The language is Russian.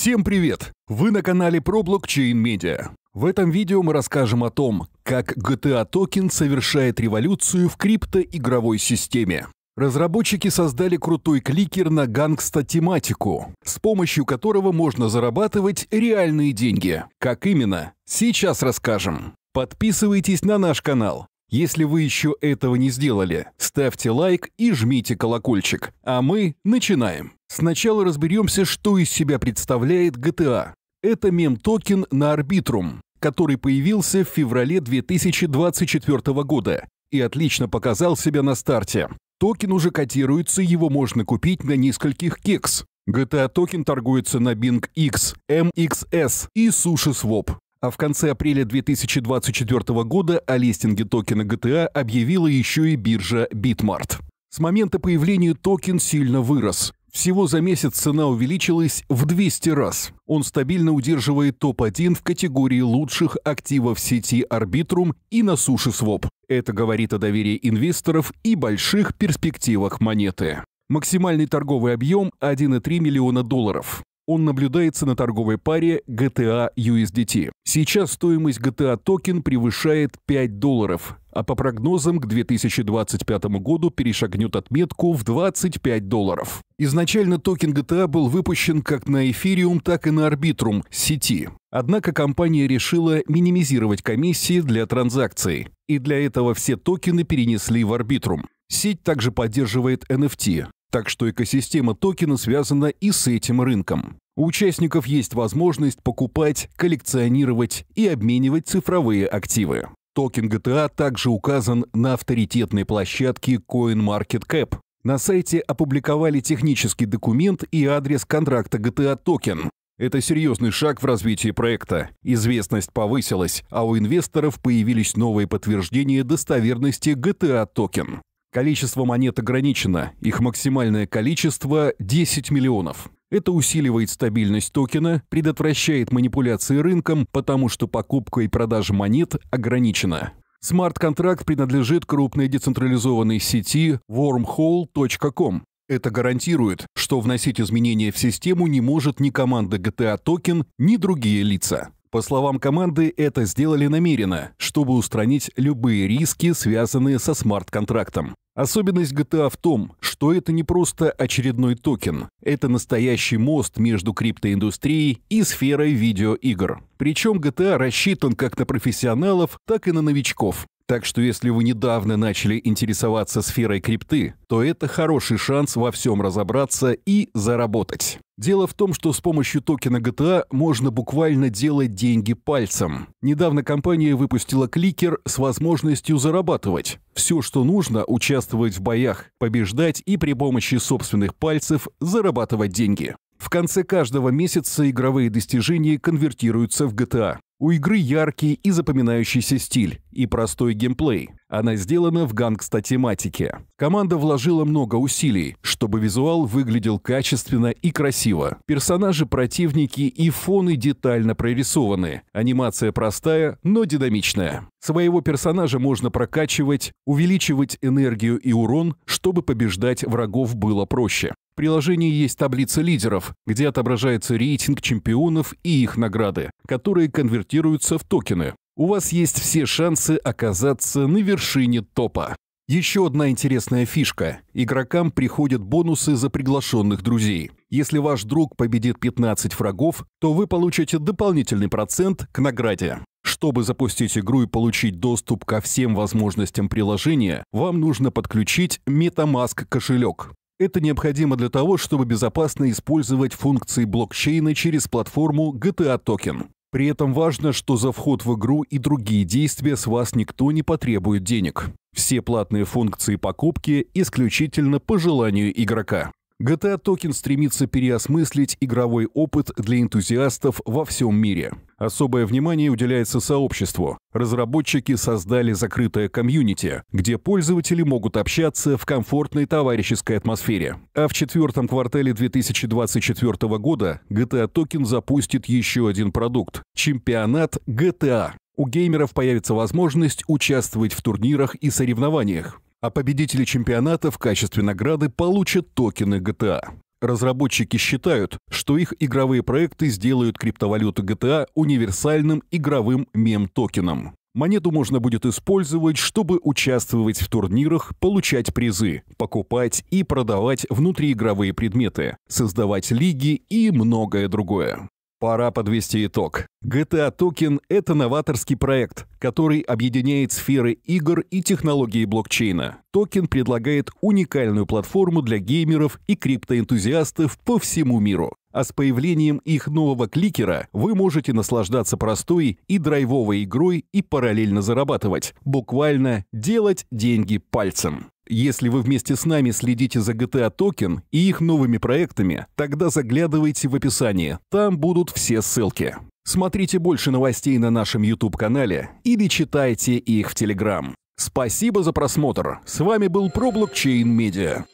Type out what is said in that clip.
Всем привет! Вы на канале про блокчейн медиа. В этом видео мы расскажем о том, как GTA токен совершает революцию в криптоигровой системе. Разработчики создали крутой кликер на гангста-тематику, с помощью которого можно зарабатывать реальные деньги. Как именно? Сейчас расскажем. Подписывайтесь на наш канал, если вы еще этого не сделали, ставьте лайк и жмите колокольчик. А мы начинаем. Сначала разберемся, что из себя представляет GTA. А. Это мем-токен на Arbitrum, который появился в феврале 2024 года и отлично показал себя на старте. Токен уже котируется, его можно купить на нескольких кекс. GTA а токен торгуется на Bing X, MXS и SushiSwap. А в конце апреля 2024 года о листинге токена GTA а объявила еще и биржа Bitmart. С момента появления токен сильно вырос. Всего за месяц цена увеличилась в 200 раз. Он стабильно удерживает топ-1 в категории лучших активов сети Arbitrum и на суше Своп. Это говорит о доверии инвесторов и больших перспективах монеты. Максимальный торговый объем – 1,3 миллиона долларов он наблюдается на торговой паре GTA USDT. А Сейчас стоимость GTA а токен превышает 5 долларов, а по прогнозам к 2025 году перешагнет отметку в 25 долларов. Изначально токен GTA а был выпущен как на эфириум, так и на арбитрум сети. Однако компания решила минимизировать комиссии для транзакций, и для этого все токены перенесли в арбитрум. Сеть также поддерживает NFT, так что экосистема токена связана и с этим рынком. У участников есть возможность покупать, коллекционировать и обменивать цифровые активы. Токен GTA а также указан на авторитетной площадке CoinMarketCap. На сайте опубликовали технический документ и адрес контракта GTA Token. А Это серьезный шаг в развитии проекта. Известность повысилась, а у инвесторов появились новые подтверждения достоверности GTA Token. Количество монет ограничено, их максимальное количество – 10 миллионов. Это усиливает стабильность токена, предотвращает манипуляции рынком, потому что покупка и продажа монет ограничена. Смарт-контракт принадлежит крупной децентрализованной сети wormhole.com. Это гарантирует, что вносить изменения в систему не может ни команда GTA Token, ни другие лица. По словам команды, это сделали намеренно, чтобы устранить любые риски, связанные со смарт-контрактом. Особенность GTA а в том, что это не просто очередной токен, это настоящий мост между криптоиндустрией и сферой видеоигр. Причем GTA а рассчитан как на профессионалов, так и на новичков. Так что если вы недавно начали интересоваться сферой крипты, то это хороший шанс во всем разобраться и заработать. Дело в том, что с помощью токена GTA а можно буквально делать деньги пальцем. Недавно компания выпустила кликер с возможностью зарабатывать. Все, что нужно, участвовать в боях, побеждать и при помощи собственных пальцев зарабатывать деньги. В конце каждого месяца игровые достижения конвертируются в GTA. А. У игры яркий и запоминающийся стиль, и простой геймплей. Она сделана в гангста-тематике. Команда вложила много усилий, чтобы визуал выглядел качественно и красиво. Персонажи, противники и фоны детально прорисованы. Анимация простая, но динамичная. Своего персонажа можно прокачивать, увеличивать энергию и урон, чтобы побеждать врагов было проще. В приложении есть таблица лидеров, где отображается рейтинг чемпионов и их награды, которые конвертируются в токены у вас есть все шансы оказаться на вершине топа. Еще одна интересная фишка. Игрокам приходят бонусы за приглашенных друзей. Если ваш друг победит 15 врагов, то вы получите дополнительный процент к награде. Чтобы запустить игру и получить доступ ко всем возможностям приложения, вам нужно подключить MetaMask кошелек. Это необходимо для того, чтобы безопасно использовать функции блокчейна через платформу GTA Token. При этом важно, что за вход в игру и другие действия с вас никто не потребует денег. Все платные функции покупки исключительно по желанию игрока. GTA Token а стремится переосмыслить игровой опыт для энтузиастов во всем мире. Особое внимание уделяется сообществу. Разработчики создали закрытое комьюнити, где пользователи могут общаться в комфортной товарищеской атмосфере. А в четвертом квартале 2024 года GTA Token а запустит еще один продукт – чемпионат GTA а. у геймеров появится возможность участвовать в турнирах и соревнованиях. А победители чемпионата в качестве награды получат токены GTA. А. Разработчики считают, что их игровые проекты сделают криптовалюту GTA а универсальным игровым мем-токеном. Монету можно будет использовать, чтобы участвовать в турнирах, получать призы, покупать и продавать внутриигровые предметы, создавать лиги и многое другое. Пора подвести итог. GTA Token а — это новаторский проект, который объединяет сферы игр и технологии блокчейна. Токен предлагает уникальную платформу для геймеров и криптоэнтузиастов по всему миру. А с появлением их нового кликера вы можете наслаждаться простой и драйвовой игрой и параллельно зарабатывать, буквально делать деньги пальцем. Если вы вместе с нами следите за GTA Token а и их новыми проектами, тогда заглядывайте в описание, там будут все ссылки. Смотрите больше новостей на нашем YouTube-канале или читайте их в Telegram. Спасибо за просмотр. С вами был ProBlockchain Media.